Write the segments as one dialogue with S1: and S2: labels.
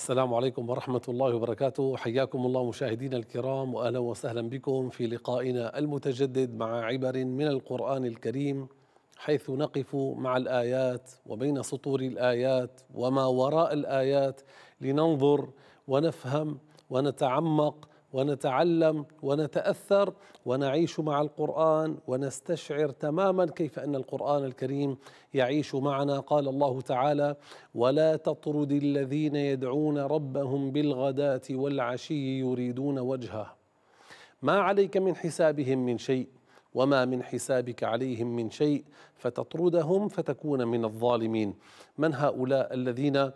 S1: السلام عليكم ورحمة الله وبركاته حياكم الله مشاهدينا الكرام وأهلا وسهلا بكم في لقائنا المتجدد مع عبر من القرآن الكريم حيث نقف مع الآيات وبين سطور الآيات وما وراء الآيات لننظر ونفهم ونتعمق ونتعلم ونتاثر ونعيش مع القران ونستشعر تماما كيف ان القران الكريم يعيش معنا قال الله تعالى ولا تطرد الذين يدعون ربهم بالغداه والعشي يريدون وجهه ما عليك من حسابهم من شيء وما من حسابك عليهم من شيء فتطردهم فتكون من الظالمين من هؤلاء الذين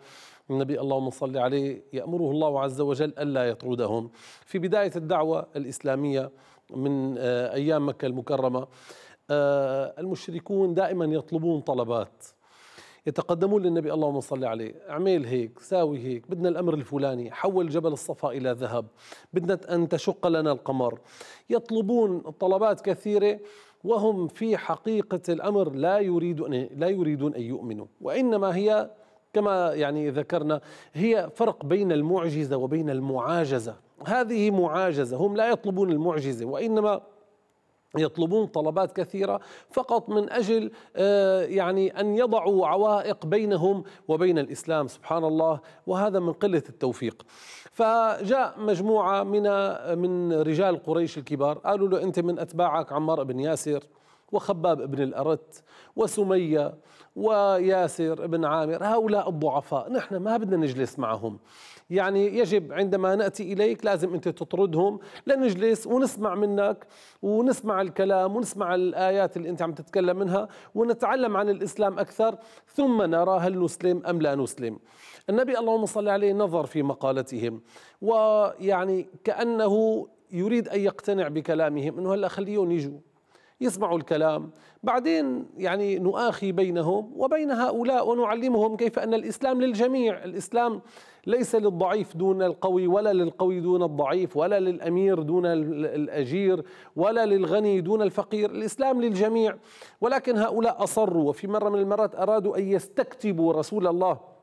S1: النبي اللهم صل عليه يأمره الله عز وجل ألا يطردهم في بداية الدعوة الإسلامية من آه، أيام مكة المكرمة آه، المشركون دائما يطلبون طلبات يتقدمون للنبي اللهم صل عليه اعمل هيك ساوي هيك بدنا الأمر الفلاني حول جبل الصفا إلى ذهب بدنا أن تشق لنا القمر يطلبون طلبات كثيرة وهم في حقيقة الأمر لا يريدون لا يريدون أن يؤمنوا وإنما هي كما يعني ذكرنا هي فرق بين المعجزة وبين المعاجزة هذه معاجزة هم لا يطلبون المعجزة وإنما يطلبون طلبات كثيرة فقط من أجل آه، يعني أن يضعوا عوائق بينهم وبين الإسلام سبحان الله وهذا من قلة التوفيق فجاء مجموعة من آه، من رجال قريش الكبار قالوا له أنت من أتباعك عمار بن ياسر وخباب بن الأرت وسمية وياسر بن عامر هؤلاء الضعفاء نحن ما بدنا نجلس معهم يعني يجب عندما نأتي إليك لازم أنت تطردهم لنجلس ونسمع منك ونسمع الكلام ونسمع الآيات اللي أنت عم تتكلم منها ونتعلم عن الإسلام أكثر ثم نرى هل نسلم أم لا نسلم النبي اللهم صل عليه نظر في مقالتهم ويعني كأنه يريد أن يقتنع بكلامهم أنه هلأ خليهم يجوا يسمعوا الكلام بعدين يعني نؤاخي بينهم وبين هؤلاء ونعلمهم كيف أن الإسلام للجميع الإسلام ليس للضعيف دون القوي ولا للقوي دون الضعيف ولا للأمير دون الأجير ولا للغني دون الفقير الإسلام للجميع ولكن هؤلاء أصروا وفي مرة من المرات أرادوا أن يستكتبوا رسول الله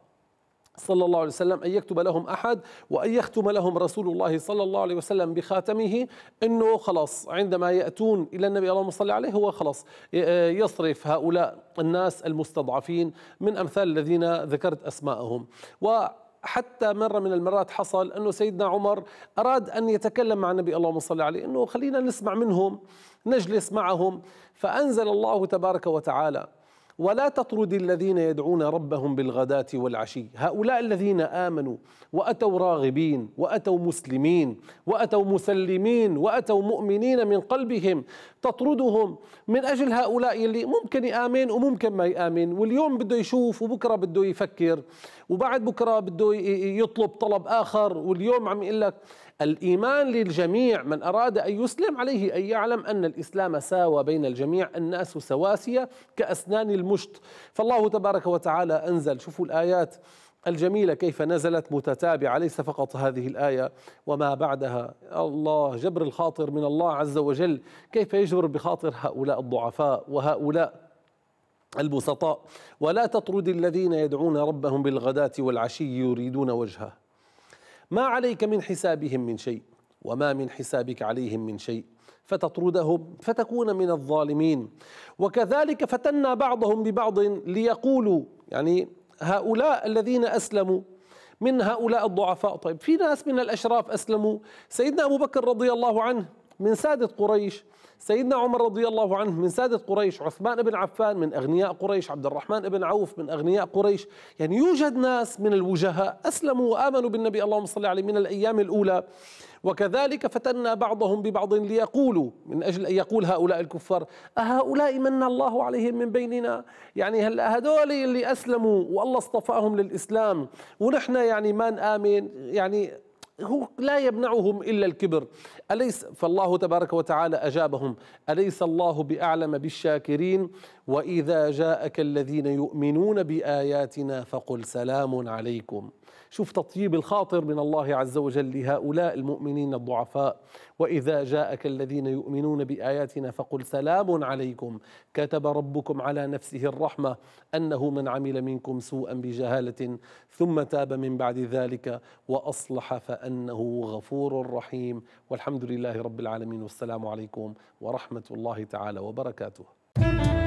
S1: صلى الله عليه وسلم أن يكتب لهم أحد وأن يختم لهم رسول الله صلى الله عليه وسلم بخاتمه أنه خلاص عندما يأتون إلى النبي اللهم صل عليه هو خلاص آه، يصرف هؤلاء الناس المستضعفين من أمثال الذين ذكرت أسماءهم و حتى مرة من المرات حصل أنه سيدنا عمر أراد أن يتكلم مع النبي اللهم صل عليه أنه خلينا نسمع منهم نجلس معهم فأنزل الله تبارك وتعالى ولا تطرد الذين يدعون ربهم بالغداة والعشي هؤلاء الذين آمنوا وأتوا راغبين وأتوا مسلمين وأتوا مسلمين وأتوا مؤمنين من قلبهم تطردهم من أجل هؤلاء اللي ممكن يآمن وممكن ما يآمن واليوم بده يشوف وبكرة بده يفكر وبعد بكرة بده يطلب طلب آخر واليوم عم يقول لك الإيمان للجميع من أراد أن يسلم عليه أن يعلم أن الإسلام ساوى بين الجميع الناس سواسية كأسنان المشط فالله تبارك وتعالى أنزل شوفوا الآيات الجميلة كيف نزلت متتابعة ليس فقط هذه الآية وما بعدها الله جبر الخاطر من الله عز وجل كيف يجبر بخاطر هؤلاء الضعفاء وهؤلاء البسطاء ولا تطرد الذين يدعون ربهم بالغداة والعشي يريدون وجهه ما عليك من حسابهم من شيء وما من حسابك عليهم من شيء فتطردهم فتكون من الظالمين وكذلك فتنا بعضهم ببعض ليقولوا يعني هؤلاء الذين اسلموا من هؤلاء الضعفاء طيب في ناس من الاشراف اسلموا سيدنا ابو بكر رضي الله عنه من سادة قريش سيدنا عمر رضي الله عنه من سادة قريش عثمان بن عفان من أغنياء قريش عبد الرحمن بن عوف من أغنياء قريش يعني يوجد ناس من الوجهاء أسلموا وآمنوا بالنبي اللهم صل عليه من الأيام الأولى وكذلك فتنا بعضهم ببعض ليقولوا من أجل أن يقول هؤلاء الكفار أهؤلاء من الله عليهم من بيننا يعني هل هدول اللي أسلموا والله اصطفاهم للإسلام ونحن يعني ما نآمن يعني هو لا يمنعهم إلا الكبر أليس فالله تبارك وتعالى أجابهم أليس الله بأعلم بالشاكرين وإذا جاءك الذين يؤمنون بآياتنا فقل سلام عليكم شوف تطيب الخاطر من الله عز وجل لهؤلاء المؤمنين الضعفاء وإذا جاءك الذين يؤمنون بآياتنا فقل سلام عليكم كتب ربكم على نفسه الرحمة أنه من عمل منكم سوءا بجهالة ثم تاب من بعد ذلك وأصلح فأنه غفور رحيم والحمد لله رب العالمين والسلام عليكم ورحمة الله تعالى وبركاته